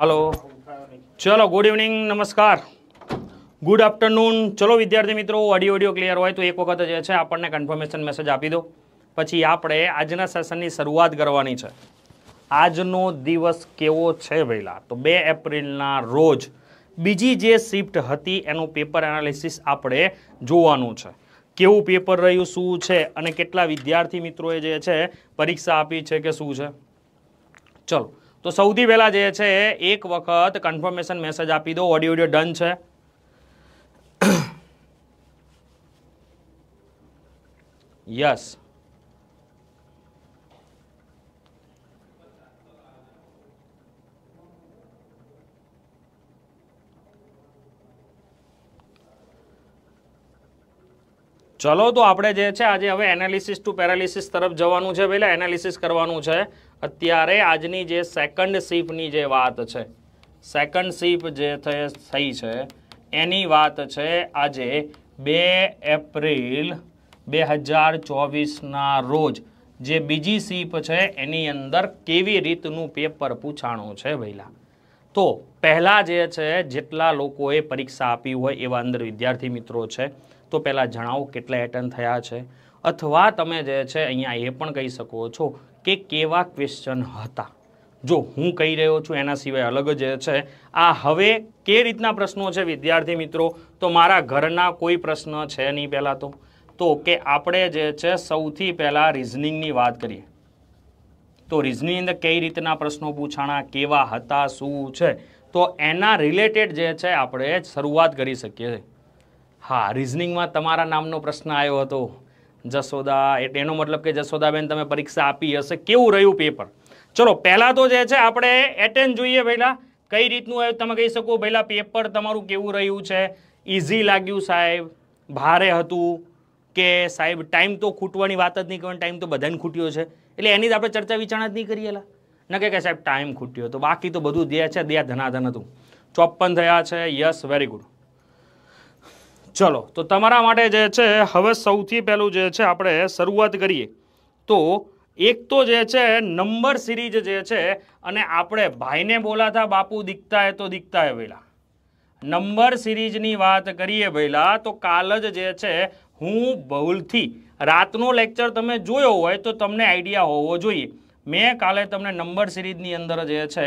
hello ચલો good evening નમસ્કાર good afternoon ચલો વિદ્યાર્થી મિત્રો ઓડિયો ઓડિયો ક્લિયર હોય તો એક વખત જે છે આપણને કન્ફર્મેશન મેસેજ આપી દો પછી આપણે આજના સેશનની શરૂઆત કરવાની છે આજનો દિવસ કેવો છે વહેલા તો બે એપ્રિલના રોજ બીજી જે શિફ્ટ હતી એનું પેપર એનાલિસિસ આપણે જોવાનું છે કેવું પેપર રહ્યું શું છે અને કેટલા વિદ્યાર્થી મિત્રોએ જે છે પરીક્ષા આપી છે કે શું છે ચલો તો સૌથી પહેલાં જે છે એક વખત કન્ફર્મેશન મેસેજ આપી દો ઓડિયો ઓડિયો ડન છે યસ ચલો તો આપણે જે છે આજે હવે એનાલિસિસ ટુ પેરાલિસિસ તરફ જવાનું છે પહેલાં એનાલિસિસ કરવાનું છે અત્યારે આજની જે સેકન્ડ શિફ્ટની જે વાત છે સેકન્ડ શિફ્ટ જે થઈ છે એની વાત છે આજે બે એપ્રિલ બે હજાર ચોવીસના રોજ જે બીજી સીપ છે એની અંદર કેવી રીતનું પેપર પૂછાણું છે ભૈલા તો પહેલાં જે છે જેટલા લોકોએ પરીક્ષા આપી હોય એવા અંદર વિદ્યાર્થી મિત્રો છે તો પહેલાં જણાવો કેટલા એટન થયા છે અથવા તમે જે છે અહીંયા એ પણ કહી શકો છો કે કેવા ક્વેશ્ચન હતા જો હું કહી રહ્યો છું એના સિવાય અલગ જે છે આ હવે કે રીતના પ્રશ્નો છે વિદ્યાર્થી મિત્રો તો મારા ઘરના કોઈ પ્રશ્ન છે નહીં પહેલાં તો તો કે આપણે જે છે સૌથી પહેલાં રિઝનિંગની વાત કરીએ તો રિઝનિંગની અંદર કઈ રીતના પ્રશ્નો પૂછાણા કેવા હતા શું છે તો એના રિલેટેડ જે છે આપણે શરૂઆત કરી શકીએ છીએ હા રિઝનિંગમાં તમારા નામનો પ્રશ્ન આવ્યો હતો જસોદા એટલે એનો મતલબ કે જસોદાબેન તમે પરીક્ષા આપી હશે કેવું રહ્યું પેપર ચલો પહેલાં તો જે છે આપણે એટેન્ડ જોઈએ પહેલાં કઈ રીતનું તમે કહી શકો પહેલાં પેપર તમારું કેવું રહ્યું છે ઇઝી લાગ્યું સાહેબ ભારે હતું કે સાહેબ ટાઈમ તો ખૂટવાની વાત જ નહીં કરવાની ટાઈમ તો બધાને ખૂટ્યો છે એટલે એની જ આપણે ચર્ચા વિચારણા જ નહીં કરીએલા ન કે સાહેબ ટાઈમ ખૂટ્યો તો બાકી તો બધું જે છે દયા ધનાધન હતું ચોપ્પન થયા છે યસ વેરી ગુડ ચલો તો તમારા માટે જે છે હવે સૌથી પહેલું જે છે આપણે શરૂઆત કરીએ તો એક તો જે છે નંબર સિરીજ જે છે અને આપણે ભાઈને બોલાતા બાપુ દીખતા હે તો દીખતા હે ભૈલા નંબર સિરીજની વાત કરીએ ભૈલા તો કાલ જ જે છે હું બહુલથી રાતનો લેક્ચર તમે જોયો હોય તો તમને આઈડિયા હોવો જોઈએ મેં કાલે તમને નંબર સિરીજની અંદર જે છે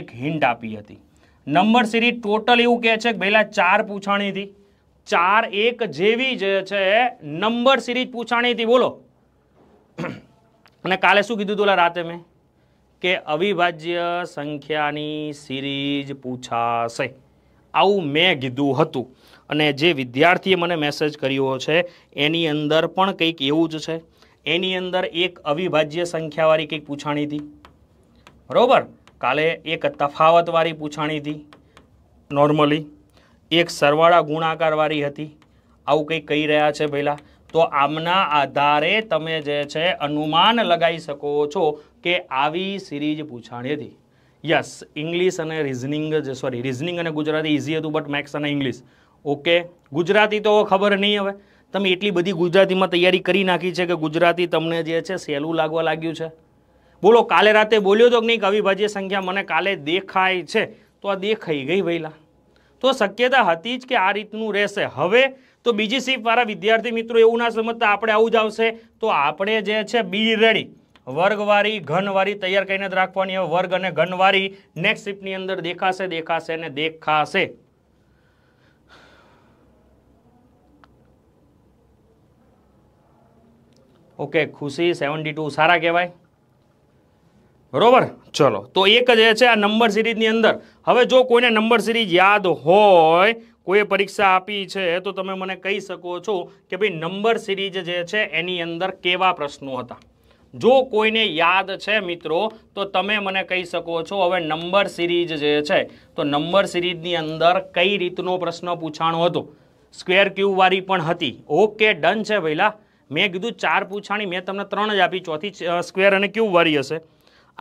એક હિન્ટ આપી હતી નંબર સિરીજ ટોટલ એવું કહે છે કે ભૈલા ચાર પૂછાણી હતી ચાર એક જેવી જ છે નંબર સિરીઝ પૂછાણી હતી બોલો અને કાલે શું કીધું હતું રાતે મેં કે અવિભાજ્ય સંખ્યાની સિરીઝ પૂછાશે આવું મેં કીધું હતું અને જે વિદ્યાર્થીએ મને મેસેજ કર્યો છે એની અંદર પણ કંઈક એવું જ છે એની અંદર એક અવિભાજ્ય સંખ્યાવાળી કંઈક પૂછાણી હતી બરાબર કાલે એક તફાવતવાળી પૂછાણી હતી નોર્મલી એક સરવાળા ગુણાકારવાળી હતી આવું કંઈ કહી રહ્યા છે પહેલા તો આમના આધારે તમે જે છે અનુમાન લગાવી શકો છો કે આવી સિરીજ પૂછાણી હતી યસ ઇંગ્લિશ અને રિઝનિંગ જે સોરી રિઝનિંગ અને ગુજરાતી ઇઝી હતું બટ મેથ્સ અને ઇંગ્લિશ ઓકે ગુજરાતી તો ખબર નહીં હવે તમે એટલી બધી ગુજરાતીમાં તૈયારી કરી નાખી છે કે ગુજરાતી તમને જે છે સહેલું લાગવા લાગ્યું છે બોલો કાલે રાતે બોલ્યો તો કે નહીં કે સંખ્યા મને કાલે દેખાય છે તો આ દેખાઈ ગઈ ભાઈલા તો શક્યતા હતી જ કે આ રીતનું રહેશે હવે તો બીજી શિફ્ટવાળા વિદ્યાર્થી મિત્રો એવું ના સમજતા આપણે આવું જ આવશે તો આપણે જે છે બી રેડી વર્ગવારી ઘનવારી તૈયાર કરીને જ રાખવાની હવે વર્ગ અને ઘનવારી નેક્સ્ટ શિફ્ટની અંદર દેખાશે દેખાશે અને દેખાશે ઓકે ખુશી સેવન્ટી ટુ સારા કહેવાય બરોબર ચલો તો એક જ એ છે આ નંબર સિરીઝની અંદર હવે જો કોઈને નંબર સિરીઝ યાદ હોય કોઈ પરીક્ષા આપી છે તો તમે મને કહી શકો છો કે ભાઈ નંબર સિરીઝ જે છે એની અંદર કેવા પ્રશ્નો હતા જો કોઈને યાદ છે મિત્રો તો તમે મને કહી શકો છો હવે નંબર સિરીઝ જે છે તો નંબર સિરીઝની અંદર કઈ રીતનો પ્રશ્ન પૂછાણો હતો સ્કવેર ક્યુ ક્યુબવાળી પણ હતી ઓકે ડન છે ભઈલા મેં કીધું ચાર પૂછાણી મેં તમને ત્રણ જ આપી ચોથી સ્કવેર અને ક્યુ ક્યુબવાળી હશે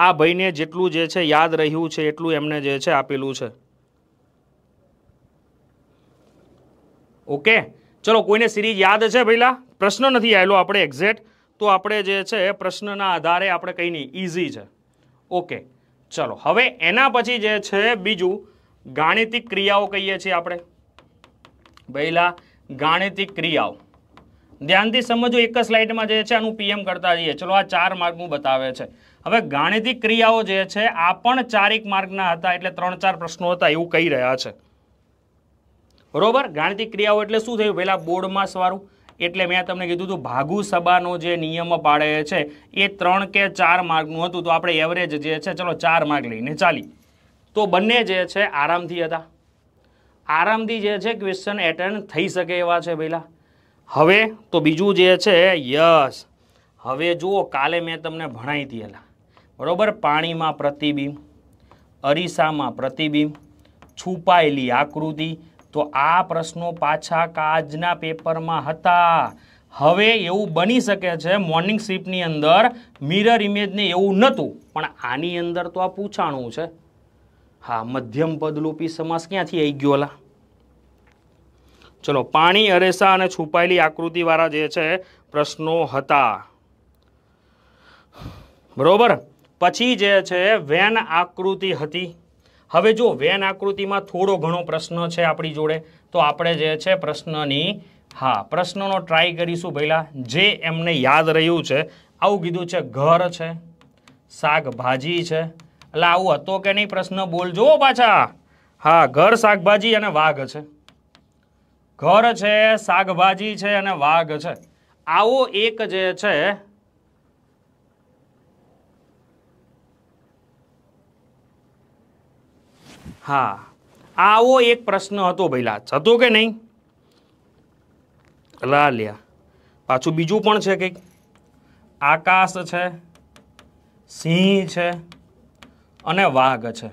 આ ભાઈને જેટલું જે છે યાદ રહ્યું છે એટલું એમને જે છે આપેલું છે ઓકે ચલો કોઈને સિરીઝ યાદ છે ભઈલા પ્રશ્ન નથી આવેલો આપણે એક્ઝેક્ટ તો આપણે જે છે પ્રશ્નના આધારે આપણે કંઈ નહીં ઇઝી છે ઓકે ચલો હવે એના પછી જે છે બીજું ગાણિતિક ક્રિયાઓ કહીએ છીએ આપણે ભઈલા ગાણિતિક ક્રિયાઓ ધ્યાનથી સમજો એક જ સ્લાઇડમાં જે છે આનું પીએમ કરતા જઈએ ચલો આ ચાર માર્ગનું બતાવે છે હવે ગાણિતિક ક્રિયાઓ જે છે આ પણ ચારેક માર્ગના હતા એટલે ત્રણ ચાર પ્રશ્નો હતા એવું કહી રહ્યા છે બરોબર ગાણિતિક ક્રિયાઓ એટલે શું થયું પહેલાં બોર્ડમાં સવારું એટલે મેં તમને કીધું હતું ભાગુ સભાનો જે નિયમ પાડે છે એ ત્રણ કે ચાર માર્ગનું હતું તો આપણે એવરેજ જે છે ચલો ચાર માર્ગ લઈને ચાલી તો બંને જે છે આરામથી હતા આરામથી જે છે ક્વેશ્ચન એટેન્ડ થઈ શકે એવા છે પહેલાં હવે તો બીજું જે છે યસ હવે જુઓ કાલે મેં તમને ભણાવી દીધેલા બરાબર પાણીમાં પ્રતિબિંબ અરીસામાં પ્રતિબિંબ છુપાયેલી આકૃતિ તો આ પ્રશ્નો પાછા કાજના પેપરમાં હતા હવે એવું બની શકે છે મોર્નિંગ શિફ્ટની અંદર મિરર ઇમેજને એવું નહોતું પણ આની અંદર તો આ પૂછાણું છે હા મધ્યમ પદલોપી સમાસ ક્યાંથી આવી ગયો ગયોલા ચલો પાણી અરેસા અને છુપાયેલી આકૃતિવાળા જે છે પ્રશ્નો હતા બરોબર પછી જે છે વેન આકૃતિ હતી હવે જો વેન આકૃતિમાં થોડો ઘણો પ્રશ્ન છે આપણી જોડે તો આપણે જે છે પ્રશ્નની હા પ્રશ્નનો ટ્રાય કરીશું પહેલાં જે એમને યાદ રહ્યું છે આવું કીધું છે ઘર છે શાકભાજી છે એટલે આવું હતો કે નહીં પ્રશ્ન બોલજો પાછા હા ઘર શાકભાજી અને વાઘ છે ઘર છે શાકભાજી છે અને વાઘ છે આવો એક જે છે હા આવો એક પ્રશ્ન હતો ભૈલા હતો કે નહીં લા લ્યા પાછું બીજું પણ છે કંઈક આકાશ છે સિંહ છે અને વાઘ છે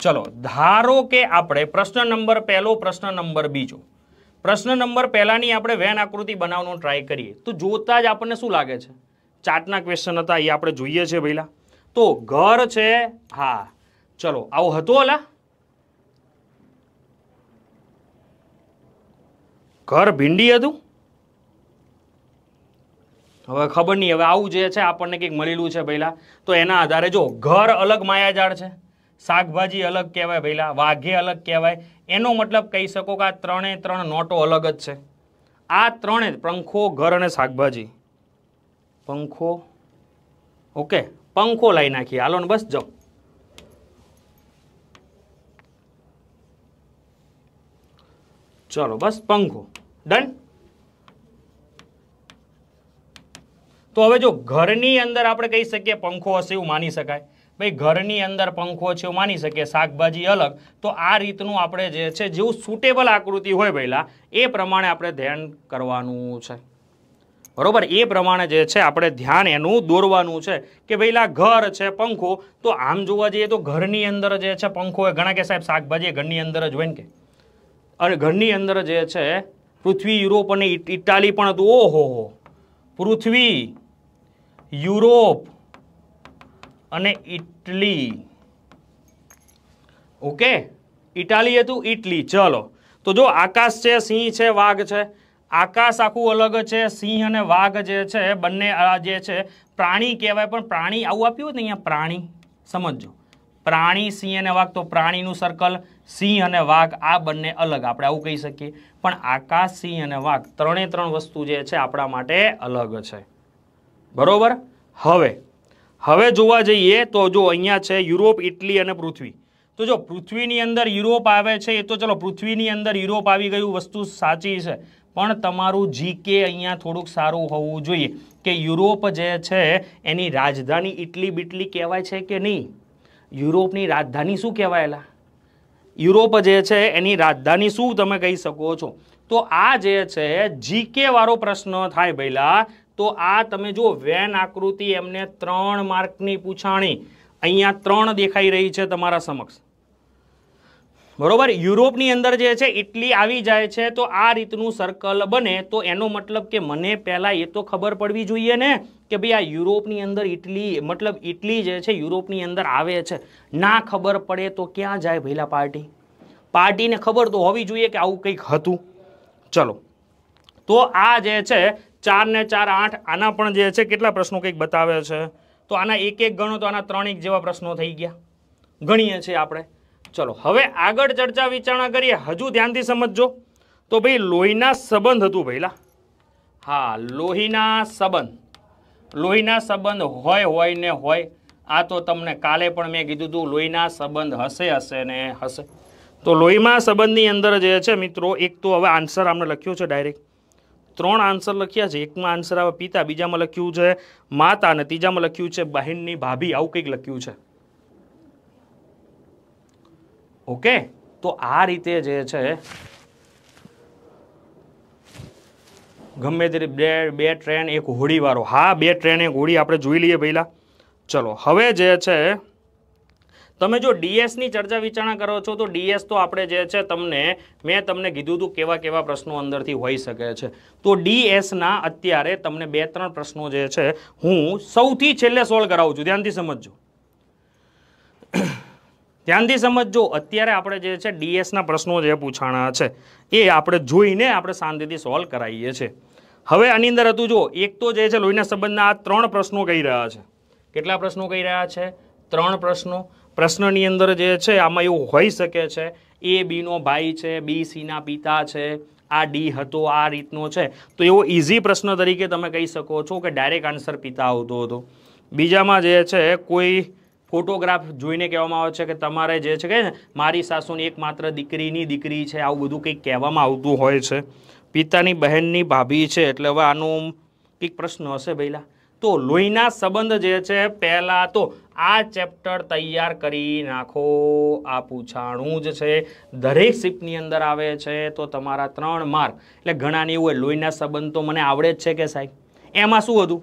ચલો ધારો કે આપણે પ્રશ્ન નંબર પહેલો પ્રશ્ન નંબર બીજો પ્રશ્ન નંબર પહેલાંની આપણે વેન આકૃતિ બનાવવાનો ટ્રાય કરીએ તો જોતા જ આપણને શું લાગે છે ચાર્ટના ક્વેશ્ચન હતા એ આપણે જોઈએ છે પહેલાં તો ઘર છે હા ચલો આવો હતો અલા ઘર ભીંડી હતું હવે ખબર નહીં હવે આવું જે છે આપણને કંઈક મળેલું છે પહેલાં તો એના આધારે જો ઘર અલગ માયાજાળ છે શાકભાજી અલગ કહેવાય પહેલાં વાઘે અલગ કહેવાય એનો મતલબ કહી શકો કે આ ત્રણે ત્રણ નોટો અલગ જ છે આ ત્રણે પંખો ઘર અને શાકભાજી પંખો ઓકે પંખો લઈ નાખીએ હાલો ને બસ જાઓ ચલો બસ પંખો ડન તો હવે જો ઘરની અંદર આપણે કહી શકીએ પંખો હશે એવું માની શકાય ભાઈ ઘરની અંદર પંખો છે માની શકીએ શાકભાજી અલગ તો આ રીતનું આપણે જે છે જેવું સુટેબલ આકૃતિ હોય પહેલાં એ પ્રમાણે આપણે ધ્યાન કરવાનું છે બરોબર એ પ્રમાણે જે છે આપણે ધ્યાન એનું દોરવાનું છે કે ભાઈ ઘર છે પંખો તો આમ જોવા જઈએ તો ઘરની અંદર જે છે પંખો હોય ઘણા કે સાહેબ શાકભાજી ઘરની અંદર જ હોય ને કે અને ઘરની અંદર જે છે પૃથ્વી યુરોપ અને ઇટાલી પણ હતું ઓહો પૃથ્વી યુરોપ અને ઇટલી ઓકે ઇટાલી હતું ઇટલી ચલો તો જો આકાશ છે સિંહ છે વાઘ છે આકાશ આખું અલગ છે સિંહ અને વાઘ જે છે બંને આ જે છે પ્રાણી કહેવાય પણ પ્રાણી આવું આપ્યું હોય ને અહીંયા પ્રાણી સમજો પ્રાણી સિંહ અને વાઘ તો પ્રાણીનું સર્કલ સિંહ અને વાઘ આ બંને અલગ આપણે આવું કહી શકીએ પણ આકાશ સિંહ અને વાઘ ત્રણે ત્રણ વસ્તુ જે છે આપણા માટે અલગ છે બરોબર હવે હવે જોવા જઈએ તો જો અહીંયા છે યુરોપ ઇટલી અને પૃથ્વી તો જો પૃથ્વીની અંદર યુરોપ આવે છે એ તો ચલો પૃથ્વીની અંદર યુરોપ આવી ગયું વસ્તુ સાચી છે પણ તમારું જીકે અહીંયા થોડુંક સારું હોવું જોઈએ કે યુરોપ જે છે એની રાજધાની ઇટલી બીટલી કહેવાય છે કે નહીં યુરોપની રાજધાની શું કહેવાયેલા યુરોપ જે છે એની રાજધાની શું તમે કહી શકો છો તો આ જે છે જીકે વાળો પ્રશ્ન થાય ભઈલા તો આ તમે જુઓ વેન આકૃતિ એમને ત્રણ માર્કની પૂછાણી અહીંયા ત્રણ દેખાઈ રહી છે તમારા સમક્ષ બરોબર યુરોપની અંદર જે છે ઇટલી આવી જાય છે તો આ રીતનું સર્કલ બને તો એનો મતલબ કે મને પહેલાં એ તો ખબર પડવી જોઈએ ને કે ભાઈ આ યુરોપની અંદર ઇટલી મતલબ ઇટલી જે છે યુરોપની અંદર આવે છે ના ખબર પડે તો ક્યાં જાય ભઈલા પાર્ટી પાર્ટીને ખબર તો હોવી જોઈએ કે આવું કંઈક હતું ચલો તો આ જે છે ચાર ને ચાર આઠ આના પણ જે છે કેટલા પ્રશ્નો કંઈક બતાવે છે તો આના એક એક ગણો તો આના ત્રણ એક જેવા પ્રશ્નો થઈ ગયા ગણીએ છીએ આપણે ચલો હવે આગળ ચર્ચા વિચારણા કરીએ હજુ ધ્યાનથી સમજજો તો ભાઈ લોહીના સંબંધ હતું પહેલાં હા લોહીના સંબંધ લોહીના સંબંધ હોય હોય ને હોય આ તો તમને કાલે પણ મેં કીધું હતું લોહીના સંબંધ હશે હશે ને હશે તો લોહીમાં સંબંધની અંદર જે છે મિત્રો એક તો હવે આન્સર આપણે લખ્યો છે ડાયરેક્ટ ત્રણ આન્સર લખ્યા છે એકમાં આન્સર આવે પિતા બીજામાં લખ્યું છે માતા અને ત્રીજામાં લખ્યું છે બહેનની ભાભી આવું કંઈક લખ્યું છે ઓકે તો આ રીતે જે છે ગમે તે બે બે ટ્રેન એક હોડીવાળો હા બે ટ્રેન એક હોડી આપણે જોઈ લઈએ પહેલાં ચલો હવે જે છે તમે જો ડીએસની ચર્ચા વિચારણા કરો છો તો ડીએસ તો આપણે જે છે તમને મેં તમને કીધું હતું કેવા કેવા પ્રશ્નો અંદરથી હોઈ શકે છે તો ડીએસના અત્યારે તમને બે ત્રણ પ્રશ્નો જે છે હું સૌથી છેલ્લે સોલ્વ કરાવું છું ધ્યાનથી સમજજો ધ્યાનથી સમજજો અત્યારે આપણે જે છે ડીએસના પ્રશ્નો જે પૂછાણા છે એ આપણે જોઈને આપણે શાંતિથી સોલ્વ કરાવીએ છીએ હવે આની અંદર હતું જો એક તો જે છે લોહીના સંબંધના આ ત્રણ પ્રશ્નો કહી રહ્યા છે કેટલા પ્રશ્નો કહી રહ્યા છે ત્રણ પ્રશ્નો પ્રશ્નની અંદર જે છે આમાં એવું હોઈ શકે છે એ બીનો ભાઈ છે બી સીના પિતા છે આ ડી હતો આ રીતનો છે તો એવો ઇઝી પ્રશ્ન તરીકે તમે કહી શકો છો કે ડાયરેક્ટ આન્સર પિતા આવતો હતો બીજામાં જે છે કોઈ ફોટોગ્રાફ જોઈને કહેવામાં આવે છે કે તમારે જે છે કે મારી સાસુની એકમાત્ર દીકરીની દીકરી છે આવું બધું કંઈક કહેવામાં આવતું હોય છે પિતાની બહેનની ભાભી છે એટલે હવે આનું કંઈક પ્રશ્ન હશે ભાઈલા તો લોહીના સંબંધ જે છે પહેલાં તો આ ચેપ્ટર તૈયાર કરી નાખો આ પૂછાણું જ છે દરેક શિપની અંદર આવે છે તો તમારા ત્રણ માર્ક એટલે ઘણાની એવું હોય લોહીના સંબંધ તો મને આવડે જ છે કે સાહેબ એમાં શું હતું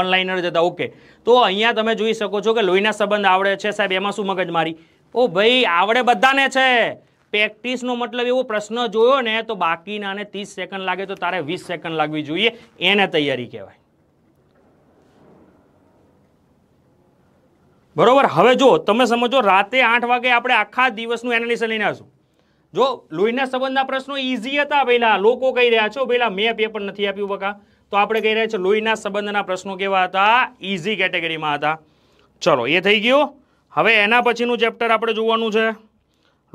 ઓનલાઈનર જતા ઓકે તો અહીંયા તમે જોઈ શકો છો કે લોહીના સંબંધ આવડે છે સાહેબ એમાં શું મગજ મારી ઓ ભાઈ આવડે બધાને છે પ્રેક્ટિસનો મતલબ એવો પ્રશ્ન જોયો ને તો બાકીના ને ત્રીસ સેકન્ડ લાગે તો તારે વીસ સેકન્ડ લાગવી જોઈએ એને તૈયારી કહેવાય બરોબર હવે જો તમે સમજો રાતે આઠ વાગે આપણે આખા દિવસનું એનાલિસિસ લઈને આવશું જો લોહીના સંબંધના પ્રશ્નો ઇઝી હતા પહેલા લોકો કહી રહ્યા છો પહેલાં મેં પેપર નથી આપ્યું બકા તો આપણે કહી રહ્યા છીએ લોહીના સંબંધના પ્રશ્નો કેવા હતા ઇઝી કેટેગરીમાં હતા ચલો એ થઈ ગયું હવે એના પછીનું ચેપ્ટર આપણે જોવાનું છે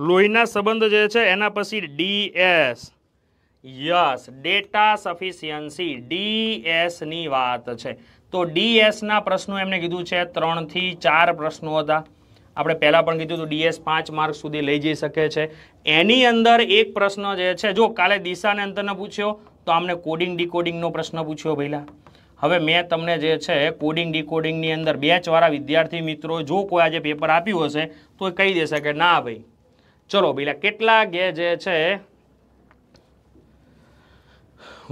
લોહીના સંબંધ જે છે એના પછી D S yes data sufficiency D એસની વાત છે તો ડીએસના પ્રશ્નો એમને કીધું છે ત્રણથી ચાર પ્રશ્નો હતા આપણે પહેલાં પણ કીધું હતું ડીએસ પાંચ માર્ક સુધી લઈ જઈ શકે છે એની અંદર એક પ્રશ્ન જે છે જો કાલે દિશાને અંતરને પૂછ્યો તો આમને કોડિંગ ડીકોડિંગનો પ્રશ્ન પૂછ્યો પહેલાં હવે મેં તમને જે છે કોડિંગ ડીકોડિંગની અંદર બેચવાળા વિદ્યાર્થી મિત્રો જો કોઈ આજે પેપર આપ્યું હશે તો એ કહી દેશે કે ના ભાઈ ચલો પેલા કેટલા ગે જે છે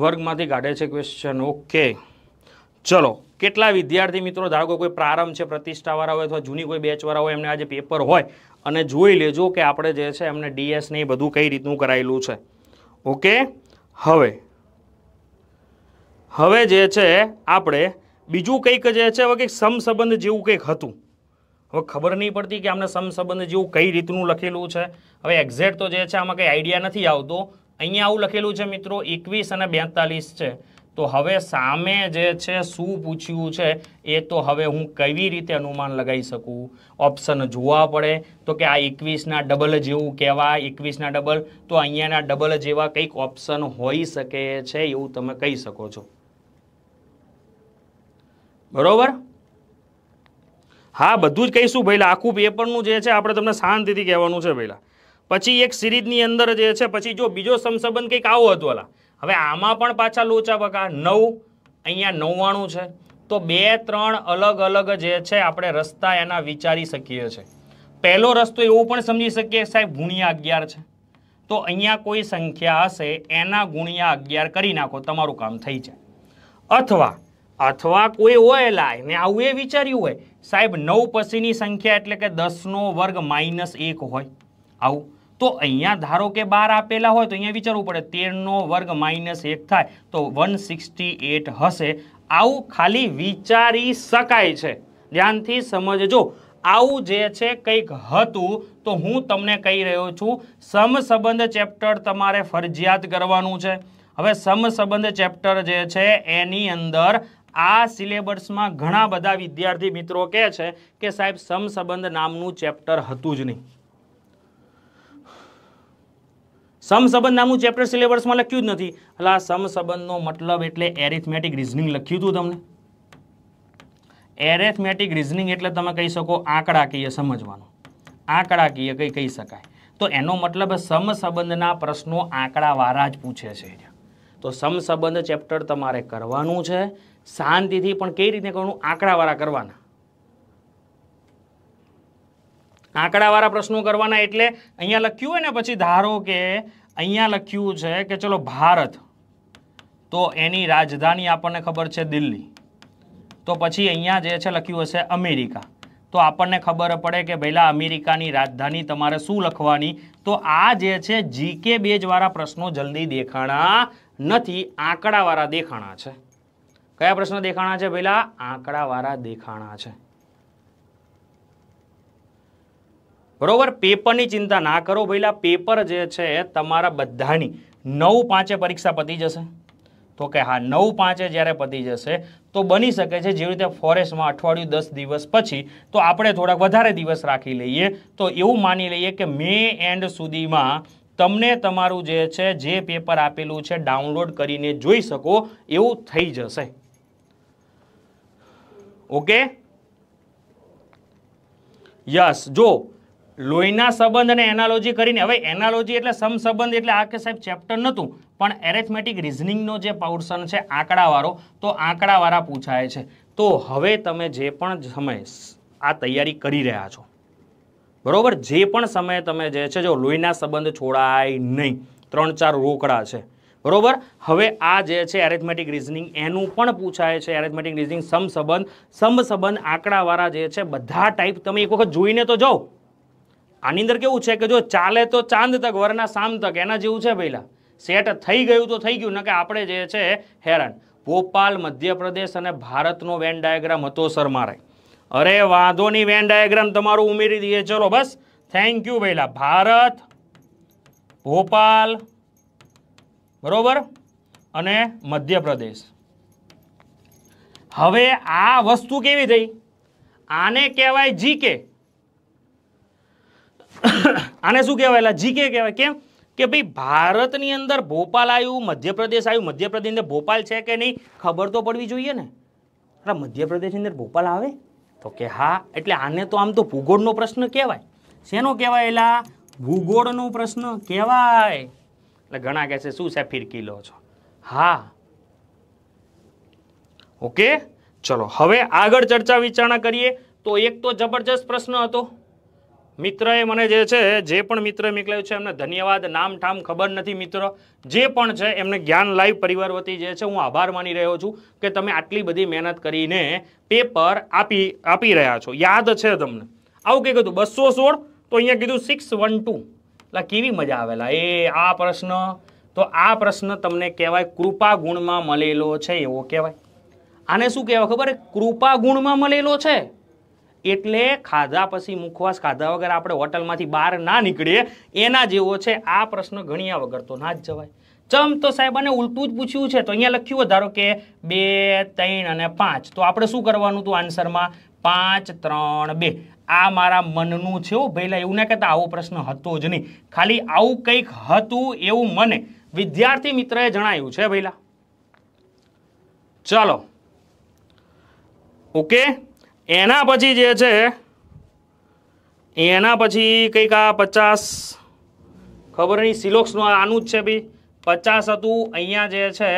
વર્ગમાંથી કાઢે છે ક્વેશ્ચન ઓકે ચલો કેટલા વિદ્યાર્થી મિત્રો ધારો કે કોઈ પ્રારંભ છે પ્રતિષ્ઠાવાળા હોય અથવા જૂની કોઈ બેચવાળા હોય એમને આજે પેપર હોય અને જોઈ લેજો કે આપણે જે છે એમને ડીએસ ને એ બધું કઈ રીતનું કરાયેલું છે ઓકે હવે હવે જે છે આપણે બીજું કંઈક જે છે હવે કંઈક સમસંબંધ જેવું કંઈક હતું હવે ખબર નહીં પડતી કે આમને સમસંબંધ જેવું કઈ રીતનું લખેલું છે હવે એક્ઝેક્ટ તો જે છે આમાં કંઈ આઈડિયા નથી આવતો અહીંયા આવું લખેલું છે મિત્રો એકવીસ અને બેતાલીસ છે તો હવે સામે જે છે શું પૂછ્યું છે એ તો હવે હું કેવી રીતે અનુમાન લગાવી શકું ઓપ્શન જોવા પડે તો કે આ એકવીસના ડબલ જેવું કહેવાય એકવીસના ડબલ તો અહીંયાના ડબલ જેવા કંઈક ઓપ્શન હોઈ શકે છે એવું તમે કહી શકો છો બરોબર હા બધું જ કહીશું ભાઈ આખું પેપરનું જે છે આપણે તમને શાંતિથી કહેવાનું છે પહેલાં પછી એક સિરીઝની અંદર જે છે પછી જો બીજો સમસંબંધ કંઈક આવો હતો હવે આમાં પણ પાછા લોચા બકા નવ અહીંયા નવ્વાણું છે તો બે ત્રણ અલગ અલગ જે છે આપણે રસ્તા એના વિચારી શકીએ છીએ પહેલો રસ્તો એવો પણ સમજી શકીએ સાહેબ ગુણ્યા અગિયાર છે તો અહીંયા કોઈ સંખ્યા હશે એના ગુણ્યા અગિયાર કરી નાખો તમારું કામ થઈ જાય અથવા અથવા કોઈ હોય લાય મેં આવું એ વિચાર્યું હોય સાહેબ નવ પછીની સંખ્યા એટલે કે દસનો વર્ગ માઇનસ એક હોય આવું તો અહીંયા ધારો કે બાર આપેલા હોય તો અહીંયા વિચારવું પડે તેરનો વર્ગ માઇનસ એક થાય તો વન હશે આવું ખાલી વિચારી શકાય છે ધ્યાનથી સમજજો આવું જે છે કંઈક હતું તો હું તમને કહી રહ્યો છું સમસંબંધ ચેપ્ટર તમારે ફરજિયાત કરવાનું છે હવે સમસંબંધ ચેપ્ટર જે છે એની અંદર આ સિલેબસમાં ઘણા બધા વિદ્યાર્થી મિત્રો કહે છે કે સાહેબ સમસંબંધ નામનું ચેપ્ટર હતું જ નહીં સમસંબંધ નામું ચેપ્ટર સિલેબસમાં લખ્યું જ નથી એટલે આ સમસંબંધનો મતલબ એટલે એરિથમેટિક રિઝનિંગ લખ્યું હતું તમને એરેથમેટિક રિઝનિંગ એટલે તમે કહી શકો આંકડાકીય સમજવાનું આંકડાકીય કંઈ કહી શકાય તો એનો મતલબ સમસંબંધના પ્રશ્નો આંકડાવાળા જ પૂછે છે તો સમસંબંધ ચેપ્ટર તમારે કરવાનું છે શાંતિથી પણ કઈ રીતે કરવાનું આંકડાવાળા કરવાના આંકડાવાળા પ્રશ્નો કરવાના એટલે અહીંયા લખ્યું હોય ને પછી ધારો કે અહીંયા લખ્યું છે કે ચલો ભારત તો એની રાજધાની આપણને ખબર છે દિલ્હી તો પછી અહીંયા જે છે લખ્યું હશે અમેરિકા તો આપણને ખબર પડે કે પહેલાં અમેરિકાની રાજધાની તમારે શું લખવાની તો આ જે છે જીકે બેજવાળા પ્રશ્નો જલ્દી દેખાણા નથી આંકડાવાળા દેખાણા છે કયા પ્રશ્નો દેખાણા છે પહેલાં આંકડાવાળા દેખાણા છે બરોબર પેપરની ચિંતા ના કરો પહેલાં પેપર જે છે તમારા બધાની નવ પાંચે પરીક્ષા પતી જશે તો કે હા નવ પાંચે જ્યારે પતી જશે તો બની શકે છે જેવી રીતે ફોરેસ્ટમાં અઠવાડિયું દસ દિવસ પછી તો આપણે થોડાક વધારે દિવસ રાખી લઈએ તો એવું માની લઈએ કે મે એન્ડ સુધીમાં તમને તમારું જે છે જે પેપર આપેલું છે ડાઉનલોડ કરીને જોઈ શકો એવું થઈ જશે ઓકે યસ જો લોહીના સંબંધ અને એનાલોજી કરીને હવે એનાલોજી એટલે સમસંબંધ એટલે આ કે સાહેબ ચેપ્ટર નહોતું પણ એરેથમેટિક રિઝનિંગનો જે પોર્શન છે આંકડાવાળો તો આંકડાવાળા પૂછાય છે તો હવે તમે જે પણ સમય આ તૈયારી કરી રહ્યા છો બરાબર જે પણ સમયે તમે જે છે જો લોહીના સંબંધ છોડાય નહીં ત્રણ ચાર રોકડા છે બરોબર હવે આ જે છે એરેથમેટિક રિઝનિંગ એનું પણ પૂછાય છે એરેથમેટિક રિઝનિંગ સમસંબંધ સમસંબંધ આંકડાવાળા જે છે બધા ટાઈપ તમે એક વખત જોઈને તો જાઓ આની અંદર કેવું છે કે જો ચાલે તો ચાંદ તક વરના સામ તક એના જેવું છે પહેલાં સેટ થઈ ગયું તો થઈ ગયું ન કે આપણે જે છે હેરાન ભોપાલ મધ્યપ્રદેશ અને ભારતનો વેન ડાયાગ્રામ હતો સર મારે અરે વાંધોની વેન ડાયાગ્રામ તમારું ઉમેરી દઈએ ચલો બસ થેન્ક યુ પહેલા ભારત ભોપાલ બરોબર અને મધ્યપ્રદેશ હવે આ વસ્તુ કેવી થઈ આને કહેવાય જી કે આને શું કહેવાય એટલે જીકે કહેવાય કેમ કે ભાઈ ભારતની અંદર ભોપાલ આવ્યું મધ્યપ્રદેશ આવ્યું મધ્યપ્રદેશ અંદર ભોપાલ છે કે નહીં ખબર તો પડવી જોઈએ ને એટલે મધ્યપ્રદેશની અંદર ભોપાલ આવે તો કે હા એટલે આને તો આમ તો ભૂગોળનો પ્રશ્ન કહેવાય શેનો કહેવાય એલા ભૂગોળનો પ્રશ્ન કહેવાય એટલે ઘણા કહે છે શું છે ફિરકી લો છો હા ઓકે ચલો હવે આગળ ચર્ચા વિચારણા કરીએ તો એક તો જબરજસ્ત પ્રશ્ન હતો મિત્રએ મને જે છે જે પણ મિત્ર મોકલાયું છે એમને ધન્યવાદ નામ ઠામ ખબર નથી મિત્ર જે પણ છે એમને જ્ઞાન લાઈવ પરિવાર વતી જે છે હું આભાર માની રહ્યો છું કે તમે આટલી બધી મહેનત કરીને પેપર આપી આપી રહ્યા છો યાદ છે તમને આવું કંઈ કીધું બસો સોળ તો અહીંયા કીધું સિક્સ વન ટુ એટલે કેવી મજા આવેલા એ આ પ્રશ્ન તો આ પ્રશ્ન તમને કહેવાય કૃપા ગુણમાં મળેલો છે એવો કહેવાય આને શું કહેવાય ખબર કૃપા ગુણમાં મળેલો છે એટલે ખાધા પછી મુખવાસ ખાધા વગર આપણે હોટલમાંથી બહાર ના નીકળીએ એના જેવો છે આ પ્રશ્ન ગણ્યા વગર તો ના જ જવાય ચમ તો સાહેબ અને ઉલટું જ પૂછ્યું છે તો અહીંયા લખ્યું ધારો કે બે ત્રણ અને પાંચ તો આપણે શું કરવાનું હતું આન્સરમાં પાંચ ત્રણ બે આ મારા મનનું છે ભઈલા એવું ના કહેતા આવો પ્રશ્ન હતો જ નહીં ખાલી આવું કંઈક હતું એવું મને વિદ્યાર્થી મિત્રએ જણાવ્યું છે ભઈલા ચલો ઓકે એના પછી જે છે એના પછી કંઈક આ પચાસ ખબર નહીં સિલોક્સનું આનું જ છે બી પચાસ હતું અહીંયા જે છે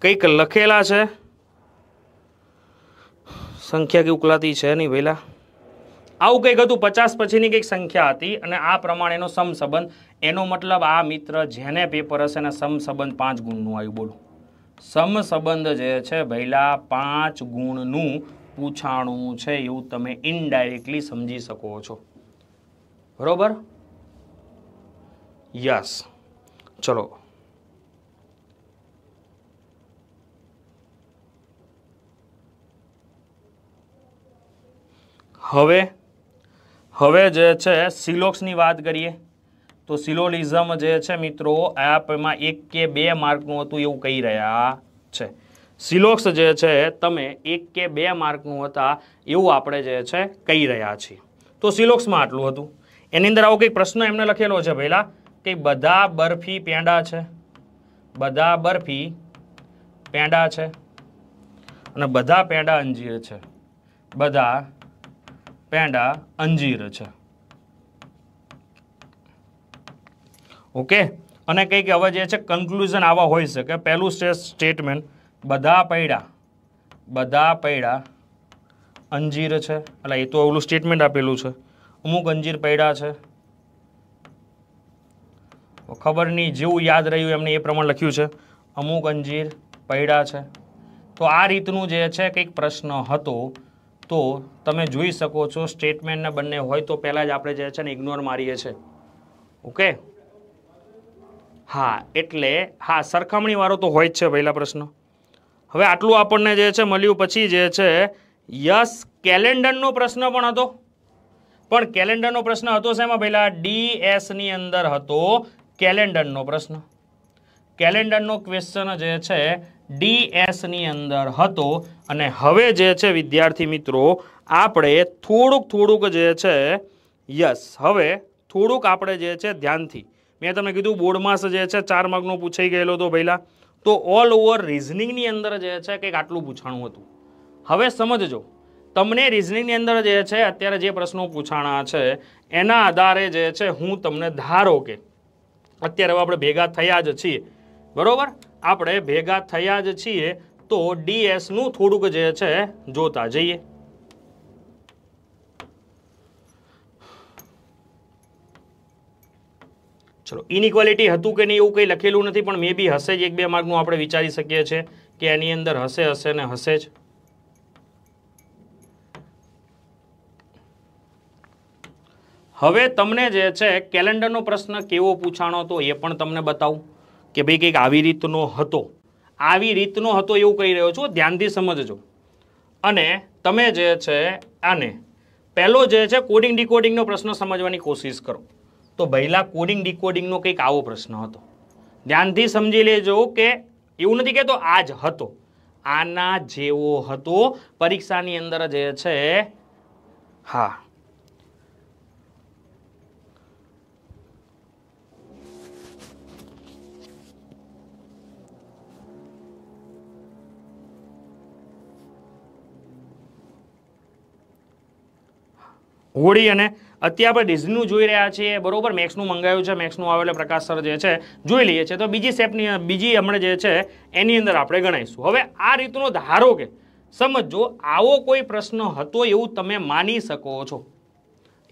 કંઈક લખેલા છે સંખ્યા કે ઉકલાતી છે નહીં પહેલાં આવું કંઈક હતું પચાસ પછીની કંઈક સંખ્યા હતી અને આ પ્રમાણેનો સમસંબંધ એનો મતલબ આ મિત્ર જેને પેપર હશે એને સમસંબંધ પાંચ ગુણનું આવ્યું બોલું સમસંબંધ જે છે ભૈલા પાંચ ગુણનું પૂછાણું છે એવું તમે ઇનડાયરેક્ટલી સમજી શકો છો બરોબર યસ ચલો હવે હવે જે છે સિલોક્સની વાત કરીએ તો સિલોલિઝમ જે છે મિત્રો આપમાં એક કે બે માર્કનું હતું એવું કહી રહ્યા છે સિલોક્સ જે છે તમે એક કે બે માર્કનું હતા એવું આપણે જે છે કહી રહ્યા છીએ તો સિલોક્સમાં આટલું હતું એની અંદર આવો કંઈક પ્રશ્ન એમને લખેલો છે પહેલાં કે બધા બરફી પેંડા છે બધા બરફી પેંડા છે અને બધા પેંડા અંજીર છે બધા પેંડા અંજીર છે ઓકે અને કંઈક હવે જે છે કન્ક્લુઝન આવા હોઈ શકે પહેલું સ્ટેટમેન્ટ બધા પૈડા બધા પૈડા અંજીર છે એટલે એ તો ઓલું સ્ટેટમેન્ટ આપેલું છે અમુક અંજીર પૈડા છે ખબર નહીં જેવું યાદ રહ્યું એમને એ પ્રમાણે લખ્યું છે અમુક અંજીર પૈડા છે તો આ રીતનું જે છે કંઈક પ્રશ્ન હતો તો તમે જોઈ શકો છો સ્ટેટમેન્ટને બંને હોય તો પહેલાં જ આપણે જે છે ને ઇગ્નોર મારીએ છીએ ઓકે હા એટલે હા સરખામણીવાળો તો હોય જ છે પહેલા પ્રશ્ન હવે આટલું આપણને જે છે મળ્યું પછી જે છે યસ કેલેન્ડરનો પ્રશ્ન પણ હતો પણ કેલેન્ડરનો પ્રશ્ન હતો શેમાં પહેલાં ડી એસની અંદર હતો કેલેન્ડરનો પ્રશ્ન કેલેન્ડરનો ક્વેશ્ચન જે છે ડી એસની અંદર હતો અને હવે જે છે વિદ્યાર્થી મિત્રો આપણે થોડુંક થોડુંક જે છે યસ હવે થોડુંક આપણે જે છે ધ્યાનથી મેં તમને કીધું બોર્ડમાં જે છે ચાર માર્કનો પૂછાઈ ગયેલો હતો પહેલાં તો ઓલ ઓવર રિઝનિંગની અંદર જે છે કંઈક આટલું પૂછાણું હતું હવે સમજજો તમને રિઝનિંગની અંદર જે છે અત્યારે જે પ્રશ્નો પૂછાણા છે એના આધારે જે છે હું તમને ધારો કે અત્યારે હવે આપણે ભેગા થયા જ છીએ બરાબર આપણે ભેગા થયા જ છીએ તો ડીએસનું થોડુંક જે છે જોતા જઈએ ચલો ઇનઇક્વાલિટી હતું કે નહીં એવું કંઈ લખેલું નથી પણ મે બી હશે જ એક બે માર્ગનું આપણે વિચારી શકીએ છીએ કે એની અંદર હશે હશે ને હશે જ હવે તમને જે છે કેલેન્ડરનો પ્રશ્ન કેવો પૂછાણો હતો એ પણ તમને બતાવું કે ભાઈ કંઈક આવી રીતનો હતો આવી રીતનો હતો એવું કહી રહ્યો છું ધ્યાનથી સમજજો અને તમે જે છે આને પહેલો જે છે કોડિંગ ડીકોડિંગનો પ્રશ્ન સમજવાની કોશિશ કરો તો ભૈલા કોડિંગ ડીકોડિંગનો કંઈક આવો પ્રશ્ન હતો ધ્યાનથી સમજી લેજો કે એવું નથી કહેતો આ જ હતો આના જેવો હતો પરીક્ષાની અંદર જે છે હા હોળી અને અત્યારે આપણે ડિઝનું જોઈ રહ્યા છીએ બરોબર મેક્સનું મંગાવ્યું છે મેક્સનું આવે એટલે પ્રકાશ સર જે છે જોઈ લઈએ છીએ તો બીજી સ્ટેપની બીજી હમણાં જે છે એની અંદર આપણે ગણાવીશું હવે આ રીતનો ધારો કે સમજો આવો કોઈ પ્રશ્ન હતો એવું તમે માની શકો છો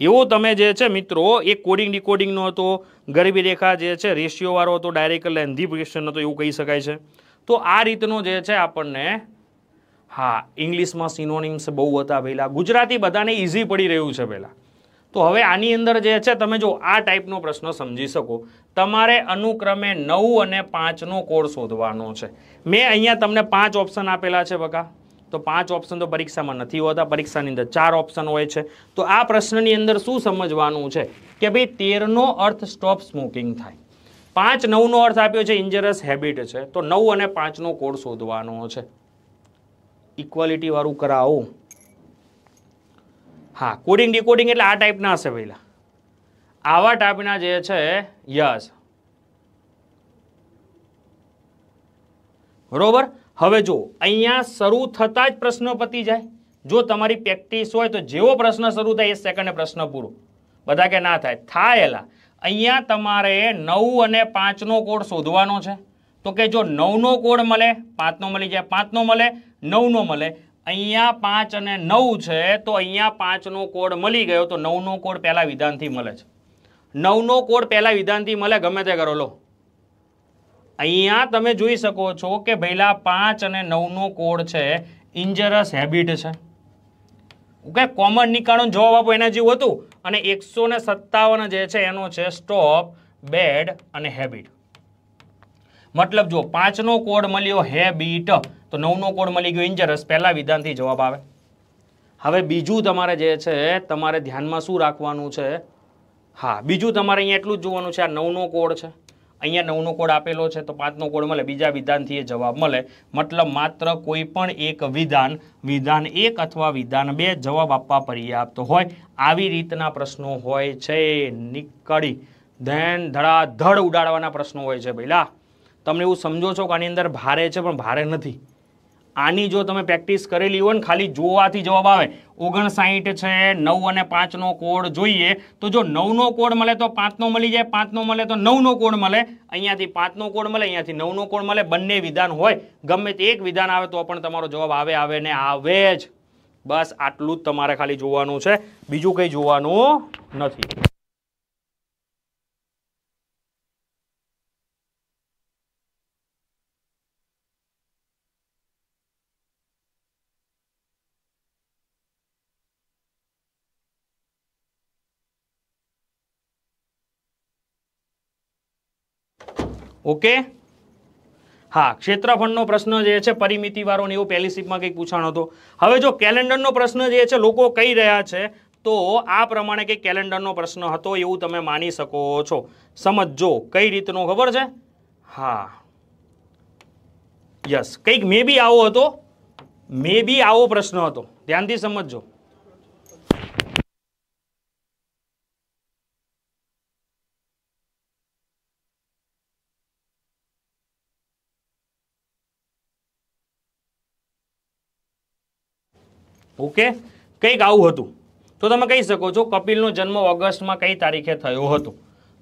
એવો તમે જે છે મિત્રો એ કોડિંગ ડિકોડિંગનો હતો ગરીબી રેખા જે છે રેશિયોવાળો હતો ડાયરેક્ટ લેન્ધી ક્વેશ્ચન હતો એવું કહી શકાય છે તો આ રીતનો જે છે આપણને હા ઇંગ્લિશમાં સિનોનિમ્સ બહુ હતા પહેલાં ગુજરાતી બધાને ઇઝી પડી રહ્યું છે પહેલાં તો હવે આની અંદર જે છે તમે જો આ ટાઈપનો પ્રશ્ન સમજી શકો તમારે અનુક્રમે નવ અને પાંચનો કોડ શોધવાનો છે મેં અહીંયા તમને પાંચ ઓપ્શન આપેલા છે બકા તો પાંચ ઓપ્શન તો પરીક્ષામાં નથી હોતા પરીક્ષાની અંદર ચાર ઓપ્શન હોય છે તો આ પ્રશ્નની અંદર શું સમજવાનું છે કે ભાઈ તેરનો અર્થ સ્ટોપ સ્મોકિંગ થાય પાંચ નવનો અર્થ આપ્યો છે ઇન્જરસ હેબિટ છે તો નવ અને પાંચનો કોડ શોધવાનો છે ઇક્વાલિટીવાળું કરાવું હા કોડિંગ ડીકોડિંગ એટલે આ ટાઈપના હશે પહેલાં આવા ટાઈપના જે છે યસ બરોબર હવે જો અહીંયા શરૂ થતાં જ પ્રશ્ન પતી જાય જો તમારી પ્રેક્ટિસ હોય તો જેવો પ્રશ્ન શરૂ થાય એ સેકન્ડે પ્રશ્ન પૂરો બધા કે ના થાય થાયેલા અહીંયા તમારે નવ અને પાંચનો કોડ શોધવાનો છે તો કે જો નવનો કોડ મળે પાંચનો મળી જાય પાંચનો મળે નવનો મળે અહીંયા પાંચ અને નવ છે તો અહીંયા પાંચનો કોડ મળી ગયો તો નવનો કોડ પહેલાં વિધાનથી મળે છે નવનો કોડ પહેલાં વિધાનથી મળે ગમે તે કરો લો અહીંયા તમે જોઈ શકો છો કે ભઈલા પાંચ અને નવનો કોડ છે ઇન્જરસ હેબિટ છે ઓકે કોમન નીકાળો જવાબ આપો એના જેવું હતું અને એકસો ને સત્તાવન જે છે એનો છે સ્ટોપ બેડ અને હેબિટ મતલબ જો પાંચનો કોડ મળ્યો હેબિટ તો નવનો કોડ મળી ગયો ઇન્જરસ પહેલાં વિધાનથી જવાબ આવે હવે બીજું તમારે જે છે તમારે ધ્યાનમાં શું રાખવાનું છે હા બીજું તમારે અહીંયા એટલું જ જોવાનું છે આ નવનો કોડ છે અહીંયા નવનો કોડ આપેલો છે તો પાંચનો કોડ મળે બીજા વિધાનથી એ જવાબ મળે મતલબ માત્ર કોઈ પણ એક વિધાન વિધાન એક અથવા વિધાન બે જવાબ આપવા પર્યાપ્ત હોય આવી રીતના પ્રશ્નો હોય છે નીકળી ધેન ધડાધડ ઉડાડવાના પ્રશ્નો હોય છે પહેલાં તમે એવું સમજો છો કે આની અંદર ભારે છે પણ ભારે નથી આની જો તમે પ્રેક્ટિસ કરેલી હોય ને ખાલી જોવાથી જવાબ આવે ઓગણસાઠ છે નવ અને પાંચનો કોડ જોઈએ તો જો નવનો કોડ મળે તો પાંચનો મળી જાય પાંચનો મળે તો નવનો કોડ મળે અહીંયાથી પાંચનો કોડ મળે અહીંયાથી નવનો કોડ મળે બંને વિધાન હોય ગમે તે એક વિધાન આવે તો પણ તમારો જવાબ આવે આવે ને આવે જ બસ આટલું જ તમારે ખાલી જોવાનું છે બીજું કંઈ જોવાનું નથી ઓકે હા ક્ષેત્રફળનો પ્રશ્ન જે છે પરિમિતિવાળો ને એવું પહેલી સીપમાં કંઈક પૂછાણો હતો હવે જો કેલેન્ડરનો પ્રશ્ન જે છે લોકો કહી રહ્યા છે તો આ પ્રમાણે કંઈક કેલેન્ડરનો પ્રશ્ન હતો એવું તમે માની શકો છો સમજો કઈ રીતનો ખબર છે હા યસ કંઈક મે બી આવો હતો મે બી આવો પ્રશ્ન હતો ધ્યાનથી સમજજો ઓકે કંઈક આવું હતું તો તમે કહી શકો છો કપિલનો જન્મ ઓગસ્ટમાં કઈ તારીખે થયો હતો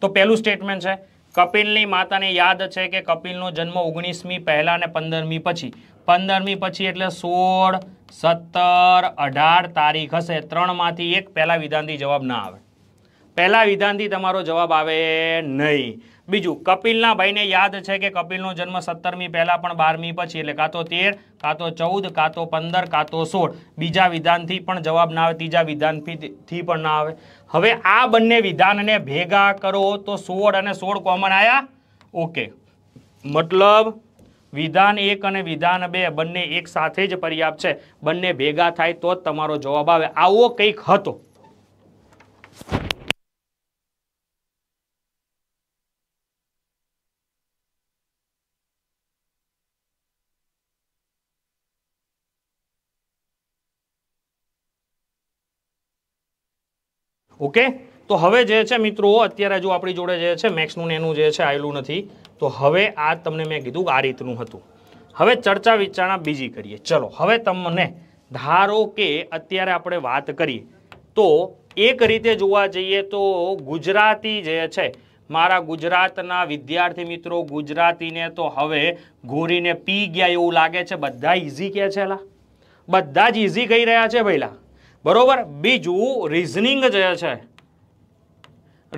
તો પહેલું સ્ટેટમેન્ટ છે કપિલની માતાને યાદ છે કે કપિલનો જન્મ ઓગણીસમી પહેલાં અને પંદરમી પછી પંદરમી પછી એટલે સોળ સત્તર અઢાર તારીખ હશે ત્રણમાંથી એક પહેલા વિધાનથી જવાબ ના આવે પહેલાં વિધાનથી તમારો જવાબ આવે નહીં બીજું કપિલના ભાઈને યાદ છે કે કપિલનો જન્મ સત્તરમી પહેલાં પણ બારમી પછી એટલે કાં તો તેર કાં તો ચૌદ કાં તો પંદર કાં તો સોળ બીજા વિધાનથી પણ જવાબ ના આવે ત્રીજા વિધાનથી પણ ના આવે હવે આ બંને વિધાનને ભેગા કરો તો સોળ અને સોળ કોમન આયા ઓકે મતલબ વિધાન એક અને વિધાન બે બંને એક સાથે જ પર્યાપ્ત છે બંને ભેગા થાય તો જ તમારો જવાબ આવે આવો કંઈક હતો ઓકે તો હવે જે છે મિત્રો અત્યારે જો આપણી જોડે જે છે મેક્સનું ને એનું જે છે આવેલું નથી તો હવે આ તમને મેં કીધું આ રીતનું હતું હવે ચર્ચા વિચારણા બીજી કરીએ ચલો હવે તમને ધારો કે અત્યારે આપણે વાત કરીએ તો એક રીતે જોવા જઈએ તો ગુજરાતી જે છે મારા ગુજરાતના વિદ્યાર્થી મિત્રો ગુજરાતીને તો હવે ઘોરીને પી ગયા એવું લાગે છે બધા ઇઝી કહે છે બધા જ ઇઝી કહી રહ્યા છે ભઈલા બરોબર બીજું રિઝનિંગ જે છે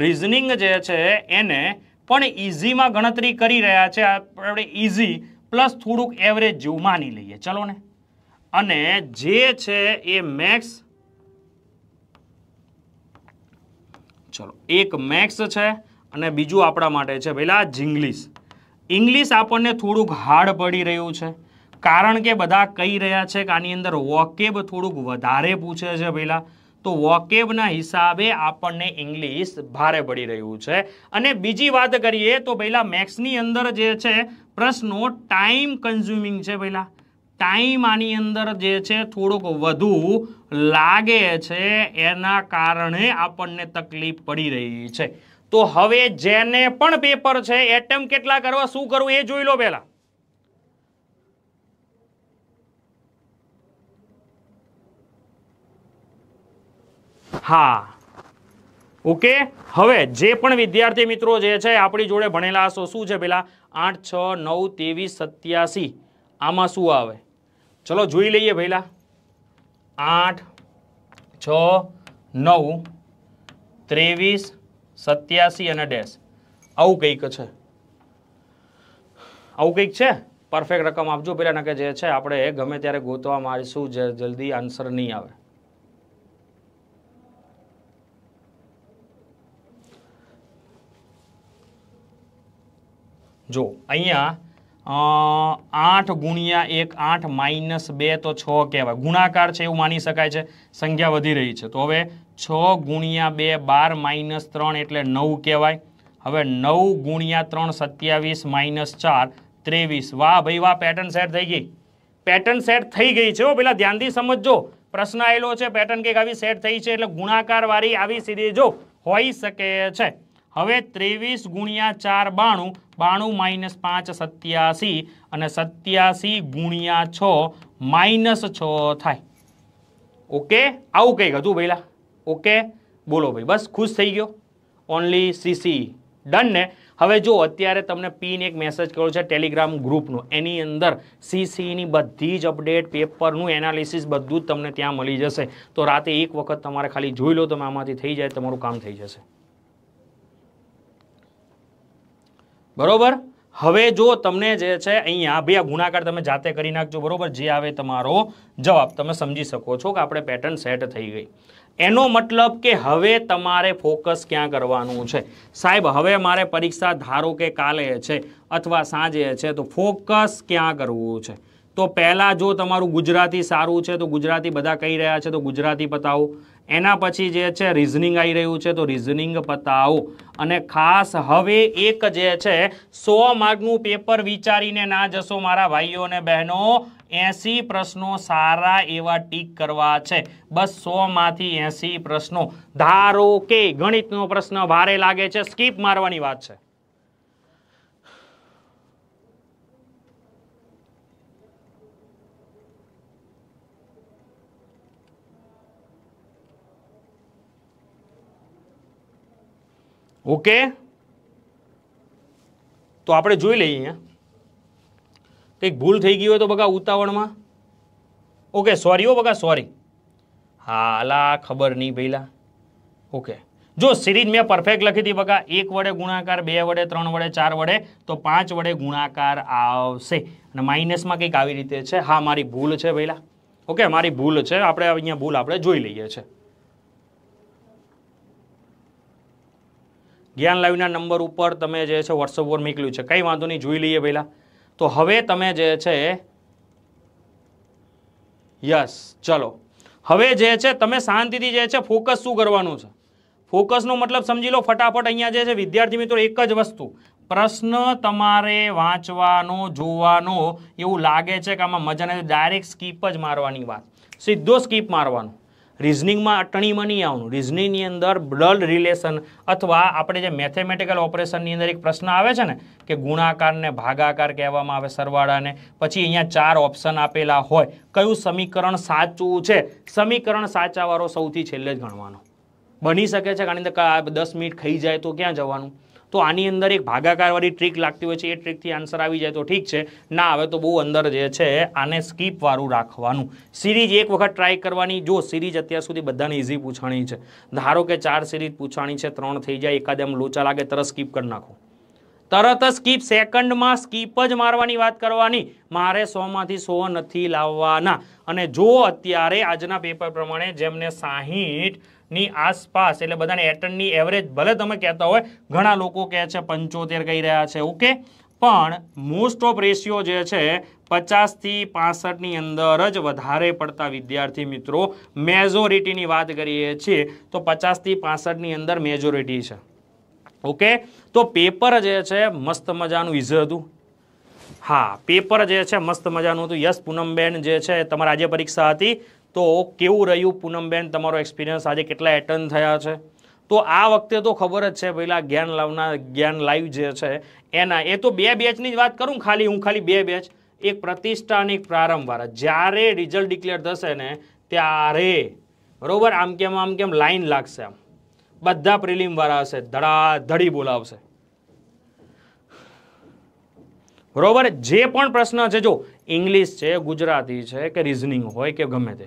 રિઝનિંગ જે છે એને પણ ઇઝીમાં ગણતરી કરી રહ્યા છે આપણે ઇઝી પ્લસ થોડુંક એવરેજ જેવું માની લઈએ ચલો ને અને જે છે એ મેક્સ ચલો એક મેક્સ છે અને બીજું આપણા માટે છે પહેલાં જિંગ્લિશ ઇંગ્લિશ આપણને થોડુંક હાર્ડ પડી રહ્યું છે કારણ કે બધા કહી રહ્યા છે કે આની અંદર વોકેબ થોડુંક વધારે પૂછે છે પહેલાં તો વોકેબના હિસાબે આપણને ઇંગ્લિશ ભારે પડી રહ્યું છે અને બીજી વાત કરીએ તો પહેલાં મેથ્સની અંદર જે છે પ્રશ્નો ટાઈમ કન્ઝ્યુમિંગ છે પહેલાં ટાઈમ આની અંદર જે છે થોડુંક વધુ લાગે છે એના કારણે આપણને તકલીફ પડી રહી છે તો હવે જેને પણ પેપર છે એટેમ્પ કેટલા કરવા શું કરવું એ જોઈ લો પહેલાં હા ઓકે હવે જે પણ વિદ્યાર્થી મિત્રો જે છે આપણી જોડે ભણેલા હશો શું છે પેલા આઠ છ નવ ત્રેવીસ સત્યાસી આમાં શું આવે ચલો જોઈ લઈએ પહેલા આઠ છ નવ ત્રેવીસ સત્યાસી અને ડેશ આવું કંઈક છે આવું કંઈક છે પરફેક્ટ રકમ આપજો પેલા કે જે છે આપણે ગમે ત્યારે ગોતવા મારીશું જે જલ્દી આન્સર નહીં આવે જો અહીંયા આઠ ગુણ્યા એક આઠ માઇનસ બે તો છ કહેવાય ગુણાકાર છે એવું માની શકાય છે સંખ્યા વધી રહી છે તો હવે છ ગુણ્યા બે બાર માઇનસ ત્રણ એટલે નવ કહેવાય હવે નવ ગુણ્યા ત્રણ સત્યાવીસ માઇનસ ચાર ત્રેવીસ વાહ ભાઈ વાહ પેટર્ન સેટ થઈ ગઈ પેટર્ન સેટ થઈ ગઈ છે હો પેલા ધ્યાનથી સમજજો પ્રશ્ન આવેલો છે પેટર્ન કંઈક આવી સેટ થઈ છે એટલે ગુણાકારવાળી આવી સીધી જો હોઈ શકે છે હવે ત્રેવીસ ગુણ્યા ચાર બાણું બાણું માઇનસ પાંચ સત્યાસી અને સત્યાસી ગુણ્યા છ માઇનસ છ થાય ઓકે આવું કંઈક હતું ભાઈલા ઓકે બોલો ભાઈ બસ ખુશ થઈ ગયો ઓનલી સીસી ડન ને હવે જો અત્યારે તમને પીન એક મેસેજ કર્યો છે ટેલિગ્રામ ગ્રુપનો એની અંદર સીસીની બધી જ અપડેટ પેપરનું એનાલિસિસ બધું જ તમને ત્યાં મળી જશે તો રાતે એક વખત તમારે ખાલી જોઈ લો તમે આમાંથી થઈ જાય તમારું કામ થઈ જશે બરોબર હવે જો તમને જે છે અહીંયા ભાઈ આ ગુણાકાર તમે જાતે કરી નાખજો બરોબર જે આવે તમારો જવાબ તમે સમજી શકો છો કે આપણે પેટર્ન સેટ થઈ ગઈ એનો મતલબ કે હવે તમારે ફોકસ ક્યાં કરવાનું છે સાહેબ હવે મારે પરીક્ષા ધારો કે કાલે છે અથવા સાંજે છે તો ફોકસ ક્યાં કરવું છે તો પહેલાં જો તમારું ગુજરાતી સારું છે તો ગુજરાતી બધા કહી રહ્યા છે તો ગુજરાતી પતાવો એના પછી જે છે રિઝનિંગ આવી રહ્યું છે તો રિઝનિંગ પતાવો અને ખાસ હવે એક જે છે સો માર્કનું પેપર વિચારીને ના જશો મારા ભાઈઓ અને બહેનો એસી પ્રશ્નો સારા એવા ટીક કરવા છે બસ સો સોમાંથી એસી પ્રશ્નો ધારો કે ગણિતનો પ્રશ્ન ભારે લાગે છે સ્કીપ મારવાની વાત છે ઓકે તો આપણે જોઈ લઈએ અહીંયા કંઈક ભૂલ થઈ ગઈ હોય તો બગા ઉતાવળમાં ઓકે સોરી હો બગા સોરી હાલા ખબર નહીં ભઈલા ઓકે જો સિરીજ મેં પરફેક્ટ લખી હતી બકા એક વડે ગુણાકાર બે વડે ત્રણ વડે ચાર વડે તો પાંચ વડે ગુણાકાર આવશે અને માઇનસમાં કંઈક આવી રીતે છે હા મારી ભૂલ છે ભઈલા ઓકે મારી ભૂલ છે આપણે અહીંયા ભૂલ આપણે જોઈ લઈએ છીએ જ્ઞાન લાઈવના નંબર ઉપર તમે જે છે વોટ્સઅપ પર મોકલ્યું છે કંઈ વાંધો નહીં જોઈ લઈએ પહેલાં તો હવે તમે જે છે યસ ચલો હવે જે છે તમે શાંતિથી જે છે ફોકસ શું કરવાનું છે ફોકસનો મતલબ સમજી લો ફટાફટ અહીંયા જે છે વિદ્યાર્થી મિત્રો એક જ વસ્તુ પ્રશ્ન તમારે વાંચવાનો જોવાનો એવું લાગે છે કે આમાં મજા નથી ડાયરેક્ટ સ્કીપ જ મારવાની વાત સીધો સ્કીપ મારવાનો રિઝનિંગમાં અટણીમાં નહીં આવવાનું રિઝનિંગની અંદર બ્લડ રિલેશન અથવા આપણે જે મેથેમેટિકલ ઓપરેશનની અંદર એક પ્રશ્ન આવે છે ને કે ગુણાકારને ભાગાકાર કહેવામાં આવે સરવાળાને પછી અહીંયા ચાર ઓપ્શન આપેલા હોય કયું સમીકરણ સાચું છે સમીકરણ સાચાવાળો સૌથી છેલ્લે જ ગણવાનો બની શકે છે કારણ કે દસ મિનિટ ખાઈ જાય તો ક્યાં જવાનું તો આની અંદર એક ભાગાકારવાળી ટ્રીક લાગતી હોય છે એ ટ્રીકથી આન્સર આવી જાય તો ઠીક છે ના આવે તો બહુ અંદર જે છે આને સ્કીપવાળું રાખવાનું સિરીઝ એક વખત ટ્રાય કરવાની જો સિરીઝ અત્યાર સુધી બધાને ઇઝી પૂછાણી છે ધારો કે ચાર સિરીઝ પૂછાણી છે ત્રણ થઈ જાય એકાદ એમ લોચા લાગે તરત સ્કીપ કરી નાખો તરત સ્કીપ સેકન્ડમાં સ્કીપ જ મારવાની વાત કરવાની મારે સોમાંથી સો નથી લાવવાના અને જો અત્યારે આજના પેપર પ્રમાણે જેમને સાહીઠ ની આસપાસ એટલે બધાને એટનની એવરેજ ભલે તમે કહેતા હોય ઘણા લોકો કહે છે પંચોતેર કહી રહ્યા છે ઓકે પણ મોસ્ટ ઓફ રેશિયો જે છે પચાસથી પાસઠની અંદર જ વધારે પડતા વિદ્યાર્થી મિત્રો મેજોરિટીની વાત કરીએ છીએ તો પચાસથી પાસઠની અંદર મેજોરિટી છે ઓકે તો પેપર જે છે મસ્ત મજાનું ઇઝ હતું હા પેપર જે છે મસ્ત મજાનું હતું યસ પૂનમબેન જે છે તમારા આજે પરીક્ષા હતી તો કેવું રહ્યું પૂનમબેન તમારો એક્સપિરિયન્સ આજે કેટલા એટર્ન થયા છે તો આ વખતે તો ખબર જ છે પેલા જ્ઞાન લાવના જ્ઞાન લાઈવ જે છે એના એ તો બે બેચની જ વાત કરું ખાલી હું ખાલી બે બેચ એક પ્રતિષ્ઠા અને એક પ્રારંભવાર જ્યારે રિઝલ્ટ ડિક્લેર થશે ને ત્યારે બરાબર આમ કેમ આમ કેમ લાઈન લાગશે આમ બધા પ્રિલિમવાળા હશે ધડાધડી બોલાવશે બરોબર જે પણ પ્રશ્ન છે જો ઇંગ્લિશ છે ગુજરાતી છે કે રિઝનિંગ હોય કે ગમે તે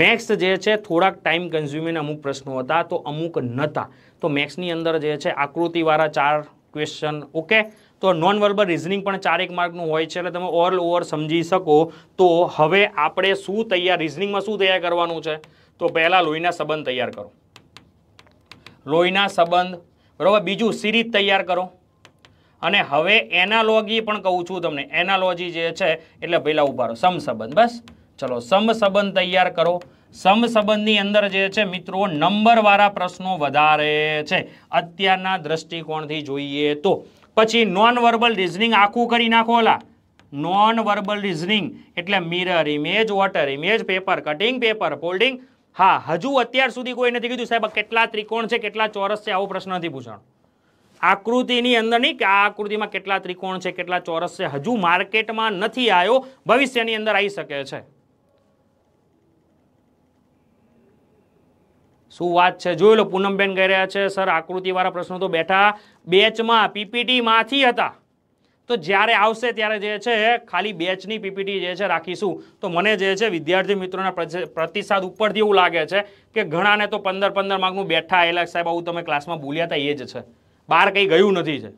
મેથ્સ જે છે થોડાક ટાઈમ કન્ઝ્યુમિંગ અમુક પ્રશ્નો હતા તો અમુક નહોતા તો મેથ્સની અંદર જે છે આકૃતિવાળા ચાર ક્વેશ્ચન ઓકે તો નોન વર્બલ રિઝનિંગ પણ ચારેક માર્કનું હોય છે એટલે તમે ઓલ ઓવર સમજી શકો તો હવે આપણે શું તૈયાર રિઝનિંગમાં શું તૈયાર કરવાનું છે તો પહેલાં લોહીના સંબંધ તૈયાર કરો લોહીના સંબંધ બરાબર બીજું સિરીઝ તૈયાર કરો અને હવે એનાલોજી પણ કહું છું તમને એનાલોજી જે છે એટલે પહેલાં ઉભા રહો સમસંબંધ બસ ચલો સમસંબંધ તૈયાર કરો સમસંબંધની અંદર જે છે મિત્રો નંબરવાળા પ્રશ્નો વધારે છે અત્યારના દ્રષ્ટિકોણથી જોઈએ તો પછી નોન વર્બલ રિઝનિંગ આખું કરી નાખો ઓલા નોન વર્બલ રિઝનિંગ એટલે mirror image water image paper cutting paper folding હા હજુ અત્યાર સુધી કોઈ નથી કીધું સાહેબ કેટલા ત્રિકોણ છે કેટલા ચોરસ છે આવો પ્રશ્ન નથી પૂછાણો આકૃતિની અંદર નહીં કે આ આકૃતિમાં કેટલા ત્રિકોણ છે કેટલા ચોરસ છે હજુ માર્કેટમાં નથી આવ્યો ભવિષ્યની અંદર આવી શકે છે શું વાત છે જોઈ લો પૂનમબેન કહી રહ્યા છે સર આકૃતિવાળા પ્રશ્નો તો બેઠા બેચમાં પીપીટીમાંથી હતા તો જ્યારે આવશે ત્યારે જે છે ખાલી બેચની પીપીટી જે છે રાખીશું તો મને જે છે વિદ્યાર્થી મિત્રોના પ્રતિસાદ ઉપરથી એવું લાગે છે કે ઘણાને તો પંદર પંદર માર્કનું બેઠા એલા સાહેબ આવું તમે ક્લાસમાં બોલ્યા હતા એ જ છે બહાર કંઈ ગયું નથી છે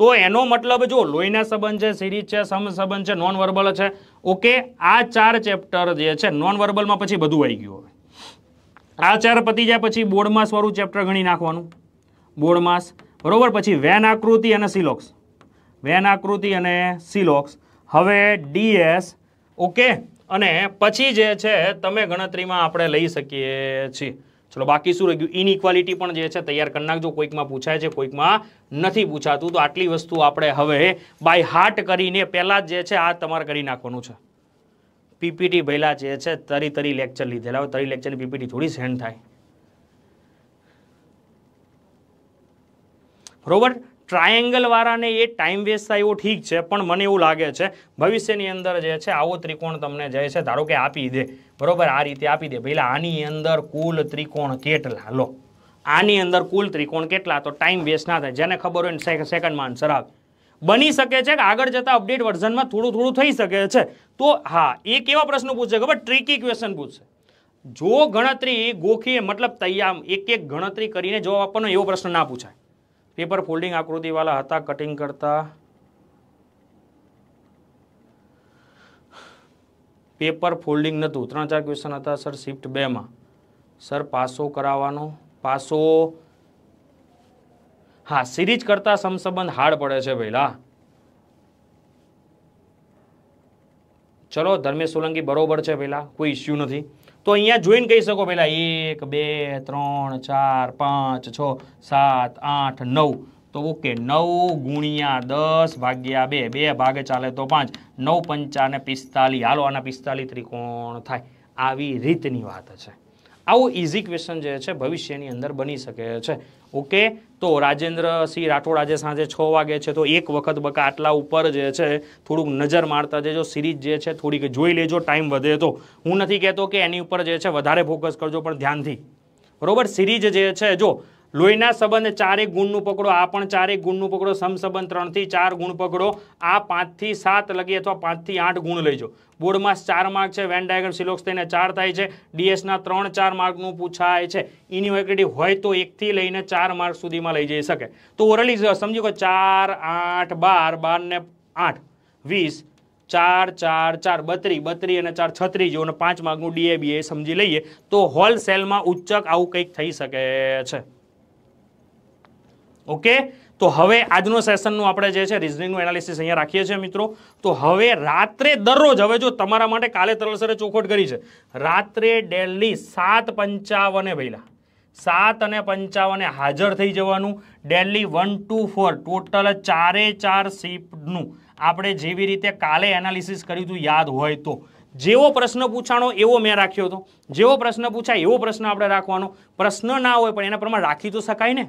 તો એનો મતલબ જો લોહીના સંબંધ છે સિરીજ છે સમ સંબંધ છે નોન વર્બલ છે ઓકે આ ચાર ચેપ્ટર જે છે નોન વર્બલમાં પછી બધું આવી ગયું હવે આ ચાર પતી જાય પછી બોર્ડમાસ વાળું ચેપ્ટર ગણી નાખવાનું બોર્ડમાસ બરાબર પછી વેન આકૃતિ અને સિલોક્સ વેન આકૃતિ અને સિલોક્સ હવે ડીએસ ઓકે અને પછી જે છે તમે ગણતરીમાં આપણે લઈ શકીએ છીએ ચલો બાકી શું રહ્યું ગયું ઇનઇક્વાલિટી પણ જે છે તૈયાર કરી નાખજો કોઈકમાં પૂછાય છે કોઈકમાં નથી પૂછાતું તો આટલી વસ્તુ આપણે હવે બાય હાર્ટ કરીને પહેલાં જ જે છે આ તમારે કરી નાખવાનું છે પીપીટી પહેલાં જે છે તરી તરી લેક્ચર લીધેલા હોય તરી લેક્ચરની પીપીટી થોડી સેન્ડ થાય બરોબર ટ્રાયેંગલવાળાને એ ટાઈમ વેસ્ટ થાય એવું ઠીક છે પણ મને એવું લાગે છે ભવિષ્યની અંદર જે છે આવો ત્રિકોણ તમને જે છે ધારો કે આપી દે બરોબર આ રીતે આપી દે પહેલાં આની અંદર કુલ ત્રિકોણ કેટલા લો આની અંદર કુલ ત્રિકોણ કેટલા તો ટાઈમ વેસ્ટ ના થાય જેને ખબર હોય સેકન્ડમાં આન્સર આવે બની શકે છે કે આગળ જતા અપડેટ વર્ઝનમાં થોડું થોડું થઈ શકે છે તો હા એ કેવા પ્રશ્ન પૂછશે ખબર ટ્રીકી ક્વેશ્ચન પૂછશે જો ગણતરી ગોખીએ મતલબ તૈયાર એક એક ગણતરી કરીને જવાબ આપવાનો એવો પ્રશ્ન ના પૂછાય પેપર ફોલ્ડિંગ આકૃતિવાળા હતા કટિંગ કરતા પેપર ફોલ્ડિંગ નહોતું ત્રણ ચાર ક્વેશ્ચન હતા સર શિફ્ટ બેમાં સર પાસો કરાવવાનો પાસો હા સિરીજ કરતા સમસંબંધ હાર્ડ પડે છે પહેલા ચલો ધર્મેશ સોલંકી બરોબર છે પહેલા કોઈ ઇસ્યુ નથી તો અહીંયા જોઈને કહી શકો પહેલાં એક બે ત્રણ ચાર પાંચ છ સાત આઠ નવ તો ઓકે નવ ગુણ્યા દસ ભાગ્યા બે બે ભાગે ચાલે તો પાંચ નવ પંચાને પિસ્તાલીસ હાલો આના પિસ્તાલીસ ત્રિકોણ થાય આવી રીતની વાત છે આવું ઇઝી ક્વેશ્ચન જે છે ભવિષ્યની અંદર બની શકે છે ઓકે તો રાજેન્દ્ર સિંહ રાઠોડ આજે સાંજે છ વાગે છે તો એક વખત બકા આટલા ઉપર જે છે થોડુંક નજર મારતા જજો સિરીઝ જે છે થોડીક જોઈ લેજો ટાઈમ વધે તો હું નથી કહેતો કે એની ઉપર જે છે વધારે ફોકસ કરજો પણ ધ્યાનથી બરોબર સિરીઝ જે છે જો લોહીના સંબંધ ચારેક ગુણનું પકડો આ પણ ચારેક ગુણનું પકડો સમસંબંધ ત્રણથી ચાર ગુણ પકડો આ પાંચથી સાત લગી અથવા પાંચથી આઠ ગુણ લઈજો બોર્ડમાં ચાર માર્ક છે વેન ડાયગ્રામ સિલોક્સ તેને ચાર થાય છે ડીએસના ત્રણ ચાર માર્કનું પૂછાય છે ઇન્યુએક્ટિવિટી હોય તો એકથી લઈને ચાર માર્ક સુધીમાં લઈ જઈ શકે તો ઓરલી સમજી કે ચાર આઠ બાર બાર ને આઠ વીસ ચાર ચાર ચાર બત્રી બત્રી અને ચાર છત્રી જેવું અને પાંચ માર્કનું ડીએબીએ સમજી લઈએ તો હોલસેલમાં ઉચ્ચક આવું કંઈક થઈ શકે છે ઓકે તો હવે આજનો સેશનનું આપણે જે છે રિઝનિંગનું એનાલિસિસ અહીંયા રાખીએ છીએ મિત્રો તો હવે રાત્રે દરરોજ હવે જો તમારા માટે કાલે તરલ સરે ચોખવટ કરી છે રાત્રે ડેલી સાત પંચાવને ભઈલા સાત અને પંચાવને હાજર થઈ જવાનું daily one two four total ચારે ચાર સીપનું આપણે જેવી રીતે કાલે એનાલિસિસ કર્યું હતું યાદ હોય તો જેવો પ્રશ્ન પૂછાણો એવો મેં રાખ્યો હતો જેવો પ્રશ્ન પૂછાય એવો પ્રશ્ન આપણે રાખવાનો પ્રશ્ન ના હોય પણ એના પ્રમાણે રાખી તો શકાય ને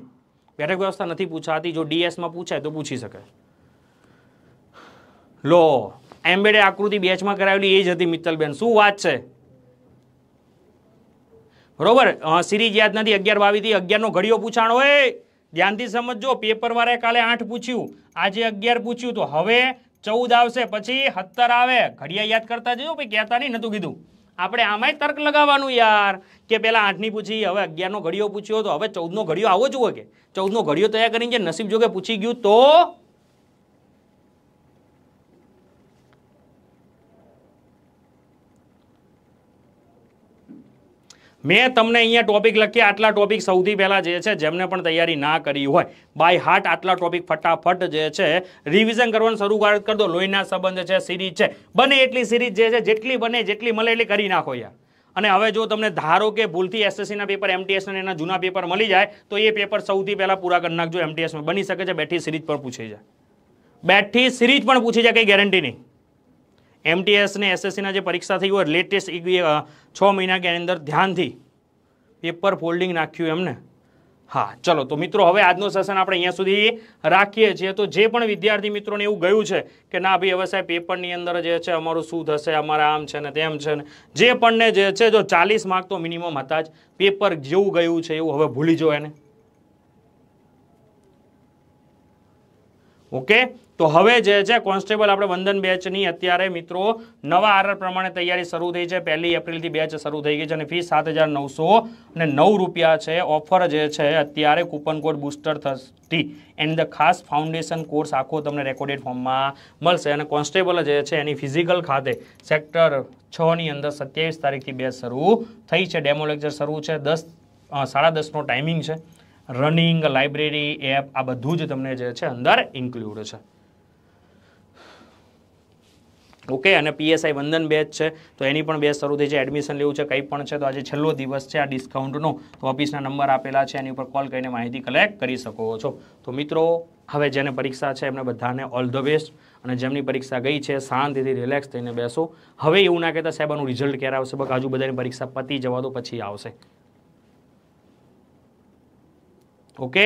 બેઠક વ્યવસ્થા નથી પૂછાતી જો ડીએસમાં પૂછાય તો પૂછી શકે લો એમ્બેડે આકૃતિ બેચમાં કરાવેલી એ જ હતી મિત્તલબેન શું વાત છે બરોબર સિરીઝ યાદ નથી અગિયાર બાવીથી અગિયારનો ઘડીઓ પૂછાણો એ ધ્યાનથી સમજો પેપરવાળાએ કાલે આઠ પૂછ્યું આજે અગિયાર પૂછ્યું તો હવે ચૌદ આવશે પછી સત્તર આવે ઘડિયા યાદ કરતા જજો ભાઈ કહેતા નહીં નતું કીધું આપણે આમાંય તર્ક લગાવવાનું યાર કે પેલા આઠની પૂછી હવે અગિયારનો ઘડિયો પૂછ્યો તો હવે ચૌદનો ઘડિયો આવો જ હોય કે ચૌદનો ઘડિયો તૈયાર કરીને જે નસીબ જોગે પૂછી ગયું તો મેં તમને અહીંયા ટોપિક લખ્યા આટલા ટોપિક સૌથી પહેલાં જે છે જેમને પણ તૈયારી ના કરી હોય બાય હાર્ટ આટલા ટોપિક ફટાફટ જે છે રિવિઝન કરવાનું શરૂ કરી દો લોહીના સંબંધ છે સિરીઝ છે બને એટલી સિરીઝ જે છે જેટલી બને જેટલી મળે એટલી કરી નાખો યાર અને હવે જો તમને ધારો કે ભૂલથી એસએસસીના પેપર એમટીએસના એના જૂના પેપર મળી જાય તો એ પેપર સૌથી પહેલાં પૂરા કરી નાખજો એમટીએસમાં બની શકે છે બેઠી સિરીઝ પણ પૂછી જાય બેઠી સિરીઝ પણ પૂછી જાય કંઈ ગેરંટી નહીં એમટીએસ ને એસએસસીના જે પરીક્ષા થઈ હોય લેટેસ્ટ છ મહિના કે અંદર ધ્યાનથી પેપર ફોલ્ડિંગ નાખ્યું એમને હા ચલો તો મિત્રો હવે આજનું સેશન આપણે અહીંયા સુધી રાખીએ છીએ તો જે પણ વિદ્યાર્થી મિત્રોને એવું ગયું છે કે ના ભાઈ હવે સાહેબ પેપરની અંદર જે છે અમારું શું થશે અમારા આમ છે ને તેમ છે ને જે પણને જે છે જો ચાલીસ માર્ક તો મિનિમમ હતા જ પેપર જેવું ગયું છે એવું હવે ભૂલી જાઓ એને ઓકે તો હવે જે છે કોન્સ્ટેબલ આપણે વંદન બેચની અત્યારે મિત્રો નવા આરર પ્રમાણે તૈયારી શરૂ થઈ છે પહેલી એપ્રિલથી બેચ શરૂ થઈ ગઈ છે અને ફી સાત અને નવ રૂપિયા છે ઓફર જે છે અત્યારે કૂપન કોડ બુસ્ટર થતી એની ધ ખાસ ફાઉન્ડેશન કોર્સ આખો તમને રેકોર્ડેડ ફોર્મમાં મળશે અને કોન્સ્ટેબલ જે છે એની ફિઝિકલ ખાતે સેક્ટર છની અંદર સત્યાવીસ તારીખથી બેચ શરૂ થઈ છે ડેમો લેક્ચર શરૂ છે દસ સાડા દસનો ટાઈમિંગ છે રનિંગ લાઇબ્રેરી એપ આ બધું જ તમને જે છે અંદર ઇન્ક્લુડ છે ઓકે અને પીએસઆઈ વંદન બેચ છે તો એની પણ બેચ શરૂ થઈ છે એડમિશન લેવું છે કંઈ પણ છે તો આજે છેલ્લો દિવસ છે આ ડિસ્કાઉન્ટનો તો ઓફિસના નંબર આપેલા છે એની ઉપર કોલ કરીને માહિતી કલેક્ટ કરી શકો છો તો મિત્રો હવે જેને પરીક્ષા છે એમને બધાને ઓલ ધ બેસ્ટ અને જેમની પરીક્ષા ગઈ છે શાંતિથી રિલેક્સ થઈને બેસો હવે એવું ના કહેતા સાહેબ આનું રિઝલ્ટ ક્યારે આવશે બસ આજુ બધાની પરીક્ષા પતી જવા દો પછી આવશે ઓકે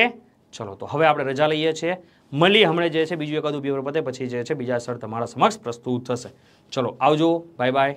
ચલો તો હવે આપણે રજા લઈએ છીએ મળી હમણાં જે છે બીજું એકાદું પેપર પતે પછી જે છે બીજા સર તમારા સમક્ષ પ્રસ્તુત થશે ચલો આવજો બાય બાય